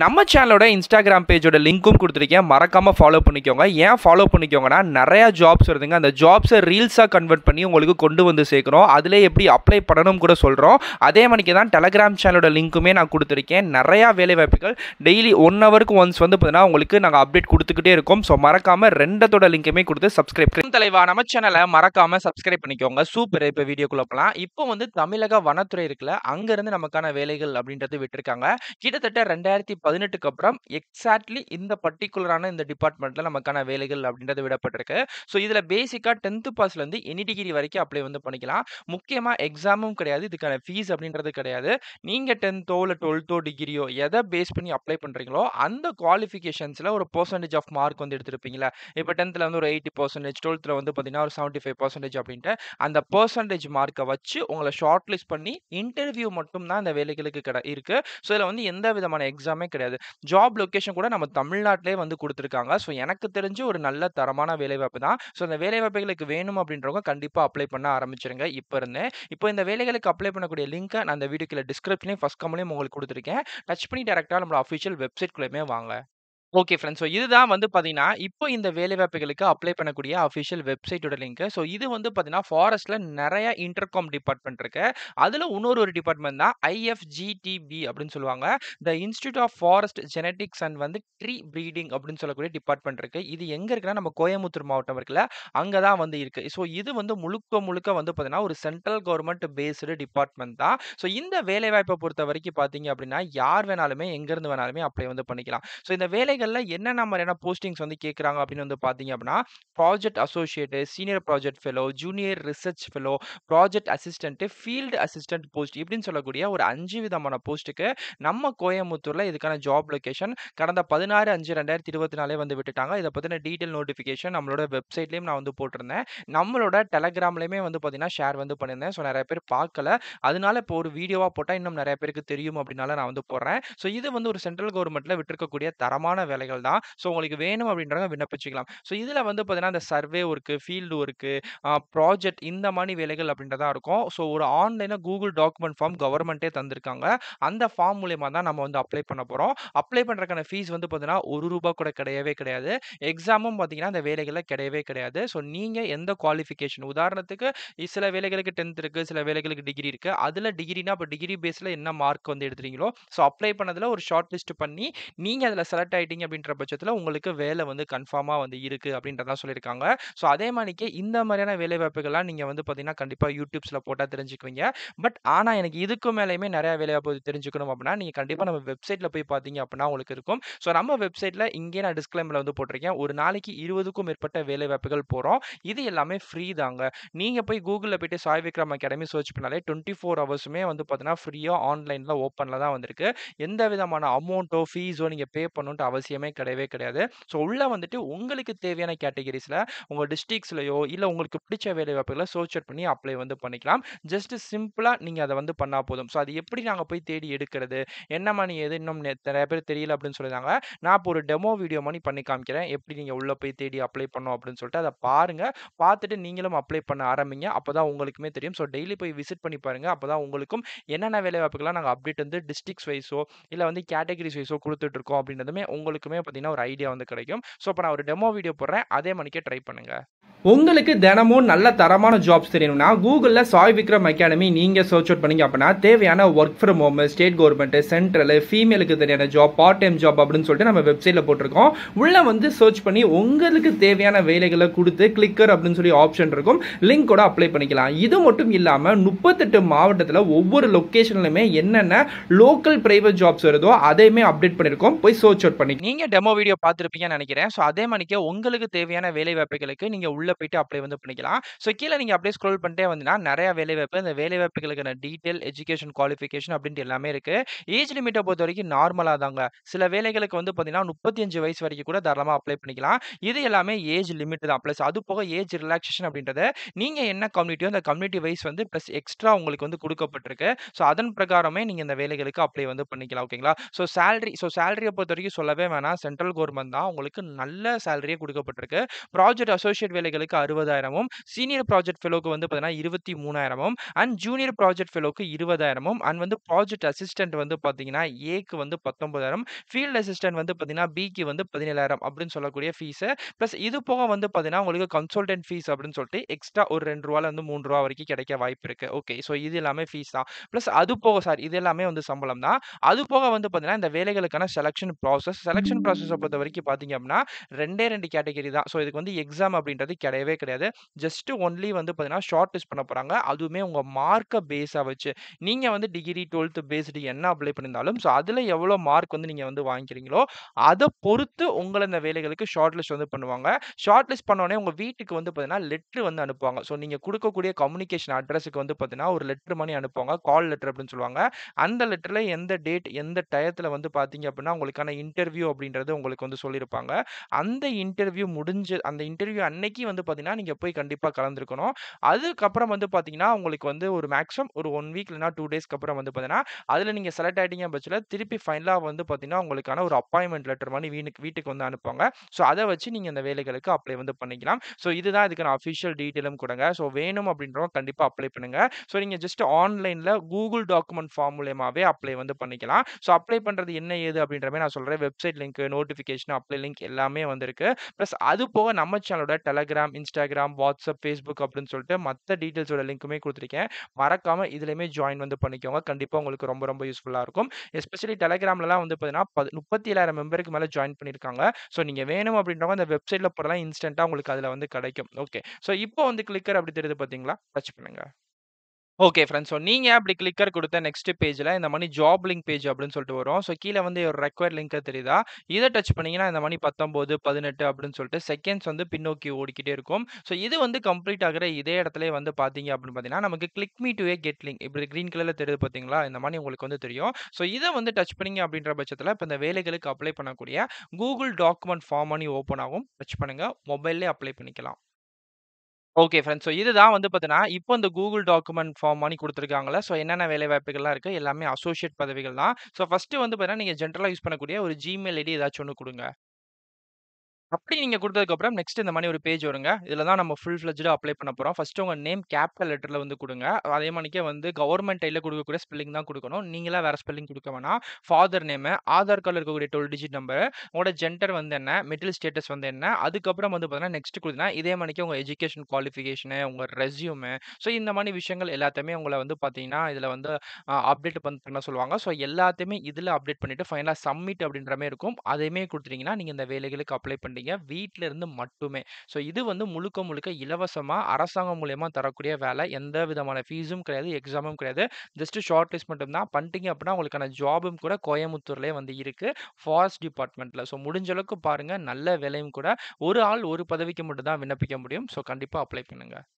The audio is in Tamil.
நம்ம சேனலோட இன்ஸ்டாகிராம் பேஜோட லிங்க்கும் கொடுத்துருக்கேன் மறக்காமல் ஃபாலோ பண்ணிக்கோங்க ஏன் ஃபாலோ பண்ணிக்கோங்கன்னா நிறையா ஜாப்ஸ் வருதுங்க அந்த ஜாப்ஸை ரீல்ஸாக கன்வெர்ட் பண்ணி உங்களுக்கு கொண்டு வந்து சேர்க்குறோம் அதில் எப்படி அப்ளை பண்ணணும் கூட சொல்கிறோம் அதே மணிக்கு தான் டெலகிராம் சேனலோட லிங்க்குமே நான் கொடுத்துருக்கேன் நிறையா வேலைவாய்ப்புகள் டெய்லி ஒன் ஹவருக்கு ஒன்ஸ் வந்து பார்த்தீங்கன்னா உங்களுக்கு நாங்கள் அப்டேட் கொடுத்துக்கிட்டே இருக்கோம் ஸோ மறக்காமல் ரெண்டத்தோட லிங்க்குமே கொடுத்து சப்ஸ்கிரைப் தலைவா நம்ம சேனலை மறக்காமல் சப்ஸ்கிரைப் பண்ணிக்கோங்க சூப்பர் இப்போ வீடியோ போகலாம் இப்போ வந்து தமிழக வனத்துறை இருக்குல்ல அங்கேருந்து நமக்கான வேலைகள் அப்படின்றது விட்டுருக்காங்க கிட்டத்தட்ட ரெண்டாயிரத்தி பதினெட்டுக்கு அப்புறம் எக்ஸாக்ட்லி இந்த பர்டிகுலரான இந்த டிபார்ட்மெண்ட்டில் நமக்கான வேலைகள் அப்படின்றது விடப்பட்டிருக்கு ஸோ இதில் பேசிக்காக டென்த்து பாஸ்லேருந்து எனி டிகிரி வரைக்கும் அப்ளை வந்து பண்ணிக்கலாம் முக்கியமாக எக்ஸாமும் கிடையாது இதுக்கான ஃபீஸ் அப்படின்றது கிடையாது நீங்கள் டென்த்தோ இல்லை டுவெல்த்தோ டிகிரியோ எதை பேஸ் பண்ணி அப்ளை பண்ணுறீங்களோ அந்த குவாலிஃபிகேஷன்ஸில் ஒரு பர்சன்டேஜ் ஆஃப் மார்க் வந்து எடுத்திருப்பீங்களா இப்போ டென்த்தில் வந்து ஒரு எயிட்டி பர்சன்டேஜ் டுவெல்த்தில் வந்து பார்த்தீங்கன்னா ஒரு செவன்ட்டி ஃபைவ் பர்சன்டேஜ் அப்படின்ட்டு அந்த பர்சன்டேஜ் மார்க்கை வச்சு உங்களை ஷார்ட் லிஸ்ட் பண்ணி இன்டர்வியூ மட்டும் தான் இந்த வேலைகளுக்கு கிட இருக்குது ஸோ இதில் வந்து எந்த விதமான எக்ஸாமே எல்லாமே கிடையாது ஜாப் லொக்கேஷன் கூட நம்ம தமிழ்நாட்டிலே வந்து கொடுத்துருக்காங்க ஸோ எனக்கு தெரிஞ்சு ஒரு நல்ல தரமான வேலைவாய்ப்பு தான் ஸோ அந்த வேலைவாய்ப்புகளுக்கு வேணும் அப்படின்றவங்க கண்டிப்பாக அப்ளை பண்ண ஆரம்பிச்சிருங்க இப்போ இருந்தேன் இப்போ இந்த வேலைகளுக்கு அப்ளை பண்ணக்கூடிய லிங்க்கை நான் அந்த வீடியோக்கில் டிஸ்கிரிப்ஷனையும் ஃபஸ்ட் கம்மலையும் உங்களுக்கு கொடுத்துருக்கேன் டச் பண்ணி டேரெக்டாக நம்மளோட அஃபிஷியல் குள்ளேயுமே வாங்க ஓகே ஃப்ரெண்ட்ஸ். ஸோ இதுதான் வந்து பார்த்தீங்கன்னா, இப்போ இந்த வேலைவாய்ப்புகளுக்கு அப்ளை பண்ணக்கூடிய அஃபிஷியல் வெப்சைட்டோட லிங்க். ஸோ இது வந்து பார்த்தீங்கன்னா, ஃபாரஸ்ட்ல நிறைய இன்டர்காம் டிபார்ட்மெண்ட் இருக்கு. அதில் இன்னொரு ஒரு டிபார்ட்மெண்ட் தான் ஐஎஃப்ஜிடிபி அப்படின்னு சொல்லுவாங்க. The institute of forest genetics and வந்து ட்ரீ ப்ரீடிங் அப்படின்னு சொல்லக்கூடிய டிபார்ட்மெண்ட் இருக்கு. இது எங்க இருக்குன்னா, நம்ம கோயம்புத்தூர் மாவட்டம் இருக்குல்ல, அங்கே தான் வந்து இருக்கு. ஸோ இது வந்து முழுக்க முழுக்க வந்து பார்த்தீங்கன்னா, ஒரு சென்ட்ரல் கவர்மெண்ட் பேஸ்டு டிபார்ட்மெண்ட் தான். ஸோ இந்த பொறுத்த வரைக்கும் பார்த்தீங்க அப்படின்னா, யார் வேணாலுமே எங்கேருந்து வேணாலுமே அப்ளை வந்து பண்ணிக்கலாம். ஸோ இந்த வேலை துறைகளில் என்னென்ன மாதிரியான போஸ்டிங்ஸ் வந்து கேட்குறாங்க அப்படின்னு வந்து பார்த்தீங்க அப்படின்னா project associate senior project fellow junior research fellow project assistant field assistant post இப்படின்னு சொல்லக்கூடிய ஒரு அஞ்சு விதமான போஸ்ட்டுக்கு நம்ம கோயம்புத்தூரில் இதுக்கான ஜாப் லொக்கேஷன் கடந்த பதினாறு அஞ்சு ரெண்டாயிரத்தி இருபத்தி நாலே வந்து விட்டுட்டாங்க இதை பற்றின டீட்டெயில் நோட்டிஃபிகேஷன் நம்மளோட வெப்சைட்லேயும் நான் வந்து போட்டிருந்தேன் நம்மளோட டெலகிராம்லேயுமே வந்து பார்த்தீங்கன்னா ஷேர் வந்து பண்ணியிருந்தேன் ஸோ நிறைய பேர் பார்க்கல அதனால இப்போ ஒரு வீடியோவாக போட்டால் இன்னும் நிறைய பேருக்கு தெரியும் அப்படின்னால நான் வந்து போடுறேன் ஸோ இது வந்து ஒரு சென்ட்ரல் கவர்மெண்ட்டில் விட்டுருக்கக்கூடிய தரமான வேலைகள் தான் ஸோ உங்களுக்கு வேணும் அப்படின்றத விண்ணப்பிச்சுக்கலாம் ஸோ இதில் வந்து பார்த்தீங்கன்னா அந்த survey work field work project இந்த மாதிரி வேலைகள் அப்படின்றதா இருக்கும் ஸோ ஒரு ஆன்லைனாக கூகுள் டாக்குமெண்ட் ஃபார்ம் கவர்மெண்ட்டே தந்திருக்காங்க அந்த ஃபார்ம் மூலயமா தான் நம்ம வந்து அப்ளை பண்ண போகிறோம் அப்ளை பண்ணுறதுக்கான ஃபீஸ் வந்து பார்த்தீங்கன்னா ஒரு ரூபா கூட கிடையவே கிடையாது எக்ஸாமும் பார்த்தீங்கன்னா அந்த வேலைகளில் கிடையவே கிடையாது ஸோ நீங்கள் எந்த குவாலிஃபிகேஷன் உதாரணத்துக்கு சில வேலைகளுக்கு டென்த் இருக்குது சில வேலைகளுக்கு டிகிரி இருக்குது அதில் டிகிரினா இப்போ டிகிரி பேஸில் என்ன மார்க் வந்து எடுத்துறீங்களோ ஸோ அப்ளை பண்ணதில் ஒரு ஷார்ட் லிஸ்ட் பண்ணி நீங்கள் அதில் செலக்ட் ஆகிட்டீங்க போகிறீங்க அப்படின்ற பட்சத்தில் உங்களுக்கு வேலை வந்து கன்ஃபார்மாக வந்து இருக்குது அப்படின்றதான் சொல்லியிருக்காங்க ஸோ அதே மாதிரிக்கே இந்த மாதிரியான வேலைவாய்ப்புகள்லாம் நீங்கள் வந்து பார்த்தீங்கன்னா கண்டிப்பாக யூடியூப்ஸில் போட்டால் தெரிஞ்சுக்குவீங்க பட் ஆனால் எனக்கு இதுக்கு மேலேயுமே நிறையா வேலைவாய்ப்பு தெரிஞ்சுக்கணும் அப்படின்னா நீங்கள் கண்டிப்பாக நம்ம வெப்சைட்டில் போய் பார்த்தீங்க அப்படின்னா உங்களுக்கு இருக்கும் ஸோ நம்ம வெப்சைட்டில் இங்கே நான் டிஸ்கிளைமில் வந்து போட்டிருக்கேன் ஒரு நாளைக்கு இருபதுக்கும் மேற்பட்ட வேலைவாய்ப்புகள் போகிறோம் இது எல்லாமே ஃப்ரீ தாங்க நீங்கள் போய் கூகுளில் போய்ட்டு சாய் விக்ரம் அகாடமி சர்ச் பண்ணாலே டுவெண்ட்டி ஃபோர் ஹவர்ஸுமே வந்து பார்த்தீங்கன்னா ஃப்ரீயாக ஆன்லைனில் ஓப்பனில் தான் வந்திருக்கு எந்த விதமான அமௌண்ட்டோ ஃபீஸோ நீங்கள் பே பண்ணணுன்ட்டு அவசியம் அவசியமே கிடையவே கிடையாது ஸோ உள்ளே வந்துட்டு உங்களுக்கு தேவையான கேட்டகரிஸில் உங்கள் டிஸ்ட்ரிக்ஸ்லையோ இல்லை உங்களுக்கு பிடிச்ச வேலை வாய்ப்புகளை சோர்ச்சர் பண்ணி அப்ளை வந்து பண்ணிக்கலாம் ஜஸ்ட் சிம்பிளாக நீங்கள் அதை வந்து பண்ணால் போதும் ஸோ அது எப்படி நாங்கள் போய் தேடி எடுக்கிறது என்ன மணி எது இன்னும் நிறைய பேர் தெரியல அப்படின்னு சொல்லியிருந்தாங்க நான் இப்போ ஒரு டெமோ வீடியோ மணி பண்ணி காமிக்கிறேன் எப்படி நீங்கள் உள்ளே போய் தேடி அப்ளை பண்ணோம் அப்படின்னு சொல்லிட்டு அதை பாருங்கள் பார்த்துட்டு நீங்களும் அப்ளை பண்ண ஆரம்பிங்க அப்போ தான் உங்களுக்குமே தெரியும் ஸோ டெய்லி போய் விசிட் பண்ணி பாருங்கள் அப்போ தான் உங்களுக்கும் என்னென்ன வேலை வாய்ப்புகள்லாம் நாங்கள் அப்டேட் வந்து டிஸ்ட்ரிக்ஸ் வைஸோ இல்லை வந்து கேட்டகரிஸ் வைஸோ கொடுத்துட்ருக்கோம் அப்படின்றதுமே உங்களுக்கு உங்களுக்குமே பார்த்தீங்கன்னா ஒரு ஐடியா வந்து கிடைக்கும் ஸோ இப்போ நான் ஒரு டெமோ வீடியோ போடுறேன் அதே மணிக்கே ட்ரை பண்ணுங்கள் உங்களுக்கு தினமும் நல்ல தரமான ஜாப்ஸ் தெரியணும்னா கூகுளில் சாய் விக்ரம் அகாடமி நீங்கள் சர்ச் அவுட் பண்ணிங்க அப்படின்னா தேவையான work from home state government central ஃபீமேலுக்கு தேவையான ஜாப் பார்ட் டைம் ஜாப் அப்படின்னு சொல்லிட்டு நம்ம வெப்சைட்டில் போட்டிருக்கோம் உள்ளே வந்து சர்ச் பண்ணி உங்களுக்கு தேவையான வேலைகளை கொடுத்து கிளிக்கர் அப்படின்னு சொல்லி ஆப்ஷன் இருக்கும் லிங்க் கூட அப்ளை பண்ணிக்கலாம் இது மட்டும் இல்லாமல் முப்பத்தெட்டு மாவட்டத்தில் ஒவ்வொரு லொக்கேஷன்லையுமே என்னென்ன லோக்கல் பிரைவேட் ஜாப்ஸ் வருதோ அதையுமே அப்டேட் பண்ணியிருக்கோம் போய் சர்ச் அவுட் பண்ணி நீங்கள் டெமோ வீடியோ பார்த்துருப்பீங்கன்னு நினைக்கிறேன் ஸோ அதே மணிக்கு உங்களுக்கு தேவையான வேலை வாய்ப்புகளுக்கு நீங்கள் உள்ள போயிட்டு அப்ளை வந்து பண்ணிக்கலாம் ஸோ கீழே நீங்க அப்படியே ஸ்க்ரோல் பண்ணிட்டே வந்தீங்கன்னா நிறைய வேலைவாய்ப்பு இந்த வேலைவாய்ப்புகளுக்கான டீட்டெயில் எஜுகேஷன் குவாலிஃபிகேஷன் அப்படின்ட்டு எல்லாமே இருக்கு ஏஜ் லிமிட்டை பொறுத்த வரைக்கும் நார்மலாக தாங்க சில வேலைகளுக்கு வந்து பார்த்தீங்கன்னா முப்பத்தஞ்சு வயசு வரைக்கும் கூட தாராளமாக அப்ளை பண்ணிக்கலாம் இது எல்லாமே ஏஜ் லிமிட் தான் ப்ளஸ் அது போக ஏஜ் ரிலாக்ஸேஷன் அப்படின்றது நீங்க என்ன கம்யூனிட்டியோ அந்த கம்யூனிட்டி வைஸ் வந்து ப்ளஸ் எக்ஸ்ட்ரா உங்களுக்கு வந்து கொடுக்கப்பட்டிருக்கு ஸோ அதன் பிரகாரமே நீங்க இந்த வேலைகளுக்கு அப்ளை வந்து பண்ணிக்கலாம் ஓகேங்களா ஸோ சேலரி ஸோ சேலரியை பொறுத்த வரைக்கும் சொல்லவே வேணாம் சென்ட்ரல் கவர்மெண்ட் தான் உங்களுக்கு நல்ல சேலரியே கொடுக்கப்பட்டிருக்கு ப்ராஜெக்ட் அசோசியேட் வேலை பட்டதாரிகளுக்கு அறுபதாயிரமும் சீனியர் ப்ராஜெக்ட் ஃபெலோக்கு வந்து பார்த்தீங்கன்னா இருபத்தி மூணாயிரமும் அண்ட் ஜூனியர் ப்ராஜெக்ட் ஃபெலோக்கு இருபதாயிரமும் அண்ட் வந்து ப்ராஜெக்ட் அசிஸ்டன்ட் வந்து பார்த்தீங்கன்னா ஏக்கு வந்து பத்தொன்பதாயிரம் ஃபீல்டு அசிஸ்டன்ட் வந்து பார்த்தீங்கன்னா பிக்கு வந்து பதினேழாயிரம் அப்படின்னு சொல்லக்கூடிய ஃபீஸு ப்ளஸ் இது போக வந்து பார்த்தீங்கன்னா உங்களுக்கு கன்சல்டன்ட் ஃபீஸ் அப்படின்னு சொல்லிட்டு எக்ஸ்ட்ரா ஒரு ரெண்டு ரூபால வந்து மூணு ரூபா வரைக்கும் கிடைக்க வாய்ப்பு இருக்குது ஓகே ஸோ இது எல்லாமே ஃபீஸ் தான் ப்ளஸ் அது போக சார் இது எல்லாமே வந்து சம்பளம் தான் அது போக வந்து பார்த்தீங்கன்னா இந்த வேலைகளுக்கான செலெக்ஷன் ப்ராசஸ் செலெக்ஷன் ப்ராசஸை பொறுத்த வரைக்கும் பார்த்தீங்க அப்படின்னா ரெண்டே ரெண்டு கேட்டகரி தான் ஸோ இதுக்கு வந்து எக்ஸாம் அப்படின்றது கிடையவே கிடையாது ஜஸ்ட் ஒன்லி வந்து பார்த்தீங்கன்னா ஷார்ட் லிஸ்ட் பண்ண போகிறாங்க அதுவுமே உங்கள் மார்க்கை பேஸாக வச்சு நீங்கள் வந்து டிகிரி டுவெல்த்து பேஸ்டு என்ன அப்ளை பண்ணியிருந்தாலும் ஸோ அதில் எவ்வளோ மார்க் வந்து நீங்கள் வந்து வாங்கிக்கிறீங்களோ அதை பொறுத்து உங்களை இந்த வேலைகளுக்கு ஷார்ட் லிஸ்ட் வந்து பண்ணுவாங்க ஷார்ட் லிஸ்ட் பண்ணோடனே உங்கள் வீட்டுக்கு வந்து பார்த்தீங்கன்னா லெட்ரு வந்து அனுப்புவாங்க ஸோ நீங்கள் கொடுக்கக்கூடிய கம்யூனிகேஷன் அட்ரஸுக்கு வந்து பார்த்தீங்கன்னா ஒரு லெட்ரு மணி அனுப்புவாங்க கால் லெட்டர் அப்படின்னு சொல்லுவாங்க அந்த லெட்டரில் எந்த டேட் எந்த டயத்தில் வந்து பார்த்தீங்க அப்படின்னா உங்களுக்கான இன்டர்வியூ அப்படின்றது உங்களுக்கு வந்து சொல்லியிருப்பாங்க அந்த இன்டர்வியூ முடிஞ்சு அந்த இன்டர்வியூ அன்னைக்கு வந்து பார்த்தீங்கன்னா நீங்கள் போய் கண்டிப்பாக கலந்துருக்கணும் அதுக்கப்புறம் வந்து பார்த்தீங்கன்னா உங்களுக்கு வந்து ஒரு மேக்ஸிமம் ஒரு ஒன் வீக் இல்லைனா டூ டேஸ்க்கு அப்புறம் வந்து பார்த்தீங்கன்னா அதில் நீங்கள் செலக்ட் ஆகிட்டீங்க பட்சத்தில் திருப்பி ஃபைனலாக வந்து பார்த்தீங்கன்னா உங்களுக்கான ஒரு அப்பாயின்மெண்ட் லெட்டர் மாதிரி வீட்டுக்கு வீட்டுக்கு வந்து அனுப்புவாங்க ஸோ அதை வச்சு நீங்கள் இந்த வேலைகளுக்கு அப்ளை வந்து பண்ணிக்கலாம் ஸோ இதுதான் இதுக்கான அஃபிஷியல் டீட்டெயிலும் கொடுங்க ஸோ வேணும் அப்படின்றவங்க கண்டிப்பாக அப்ளை பண்ணுங்கள் ஸோ நீங்கள் ஜஸ்ட் ஆன்லைனில் கூகுள் டாக்குமெண்ட் ஃபார்ம் மூலயமாவே அப்ளை வந்து பண்ணிக்கலாம் ஸோ அப்ளை பண்ணுறது என்ன ஏது அப்படின்ற மாதிரி நான் சொல்கிறேன் website link notification apply link எல்லாமே வந்திருக்கு ப்ளஸ் அது போக நம்ம சேனலோட Telegram Telegram Instagram WhatsApp Facebook அப்படின்னு சொல்லிட்டு மற்ற டீட்டெயில்ஸோட லிங்க்குமே கொடுத்துருக்கேன் மறக்காமல் இதுலையுமே ஜாயின் வந்து பண்ணிக்கோங்க கண்டிப்பாக உங்களுக்கு ரொம்ப ரொம்ப யூஸ்ஃபுல்லாக இருக்கும் எஸ்பெஷலி டெலகிராம்லாம் வந்து பார்த்தீங்கன்னா முப்பத்தி ஏழாயிரம் மெம்பருக்கு மேலே ஜாயின் பண்ணியிருக்காங்க ஸோ நீங்கள் வேணும் அப்படின்றவங்க அந்த வெப்சைட்டில் போகிறலாம் இன்ஸ்டண்ட்டாக உங்களுக்கு அதில் வந்து கிடைக்கும் ஓகே ஸோ இப்போ வந்து கிளிக்கர் அப்படி தெரியுது பார்த்தீங்களா டச் பண்ணுங்கள் ஓகே ஃப்ரெண்ட்ஸ் ஸோ நீங்கள் அப்படி கிளிக்கர் கொடுத்த நெக்ஸ்ட் பேஜில் இந்த மாதிரி ஜாப் லிங்க் பேஜ் அப்படின்னு சொல்லிட்டு வரும் ஸோ கீழே வந்து ஒரு ரெக்வயர் லிங்க்கை தெரியுதா இதை டச் பண்ணிங்கன்னா இந்த மாதிரி பத்தொம்போது பதினெட்டு அப்படின்னு சொல்லிட்டு செகண்ட்ஸ் வந்து பின்னோக்கி ஓடிக்கிட்டே இருக்கும் ஸோ இது வந்து கம்ப்ளீட் ஆகிற இதே இடத்துல வந்து பார்த்தீங்க அப்படின்னு பார்த்தீங்கன்னா நமக்கு click me to a get link இப்படி க்ரீன் கலரில் தெரியுது பார்த்தீங்களா இந்த மாதிரி உங்களுக்கு வந்து தெரியும் ஸோ இதை வந்து டச் பண்ணிங்க அப்படின்ற பட்சத்தில் இப்போ இந்த வேலைகளுக்கு அப்ளை பண்ணக்கூடிய கூகுள் டாக்குமெண்ட் ஃபார்ம் பண்ணி ஓப்பன் ஆகும் டச் பண்ணுங்கள் மொபைல்லே அப்ளை பண்ணிக்கலாம் ஓகே ஃப்ரெண்ட்ஸ். ஸோ இதுதான் வந்து பார்த்தீங்கன்னா, இப்போ இந்த கூகுள் டாக்குமெண்ட் ஃபார்ம் பண்ணி கொடுத்துருக்காங்கல்ல ஸோ என்னென்ன வேலை வாய்ப்புகள்லாம் இருக்குது எல்லாமே அசோசியேட் பதவிகள் தான். ஸோ ஃபஸ்ட்டு வந்து பார்த்தீங்கன்னா, நீங்கள் ஜென்ரலாக யூஸ் பண்ணக்கூடிய ஒரு ஜிமெயில் ஐடி ஏதாச்சும் ஒன்று கொடுங்க அப்படி நீங்க கொடுத்ததுக்கப்புறம் நெக்ஸ்ட் இந்த மாதிரி ஒரு பேஜ் வருங்க. இதுல தான் நம்ம ஃபுல் ஃப்ளெட்ஜ்டா அப்ளை பண்ண போறோம். ஃபஸ்ட்டு உங்க நேம் கேப்டல் லெட்டர்ல வந்து கொடுங்க அதே மாணிக்க வந்து கவர்மெண்ட் கையில கொடுக்கக்கூடிய ஸ்பெல்லிங் தான் கொடுக்கணும் நீங்களா வேற ஸ்பெல்லிங் கொடுக்க வேணாம். ஃபாதர் நேமு, ஆதார் கார்டு இருக்கக்கூடிய 12 டிஜிட் நம்பர் உங்களோட ஜெண்டர் வந்து என்ன, மிடில் ஸ்டேட்டஸ் வந்து என்ன, அதுக்கப்புறம் வந்து பார்த்தீங்கன்னா நெக்ஸ்ட் குடுத்தீங்கன்னா, இதே மாணிக்க உங்க எஜுகேஷன் குவாலிஃபிகேஷனு, உங்க ரெஸ்யூமு, ஸோ இந்த மாதிரி விஷயங்கள் எல்லாத்தையுமே உங்கள வந்து பார்த்தீங்கன்னா இதுல வந்து அப்டேட் பண் பண்ண சொல்லுவாங்க. ஸோ எல்லாத்தையுமே இதுல அப்டேட் பண்ணிட்டு, ஃபைனலா சப்மிட் அப்படின்ற மாதிரி இருக்கும். அதையுமே குடுத்துட்டீங்கன்னா, நீங்க இந்த வேலைகளுக்கு அப்ளை பண்ணி பண்ணுறீங்க வீட்டில இருந்து மட்டுமே ஸோ இது வந்து முழுக்க முழுக்க இலவசமாக அரசாங்கம் மூலயமா தரக்கூடிய வேலை எந்த விதமான ஃபீஸும் கிடையாது எக்ஸாமும் கிடையாது ஜஸ்ட் ஷார்ட் லிஸ்ட் மட்டும்தான் பண்ணிட்டீங்க அப்படின்னா உங்களுக்கான ஜாபும் கூட கோயம்புத்தூர்லேயே வந்து இருக்குது ஃபாரஸ்ட் டிபார்ட்மெண்ட்டில் ஸோ முடிஞ்ச அளவுக்கு பாருங்கள் நல்ல விலையும் கூட ஒரு ஆள் ஒரு பதவிக்கு மட்டும் தான் விண்ணப்பிக்க முடியும் ஸோ கண்டிப்பாக அப்ளை பண்ணுங்கள்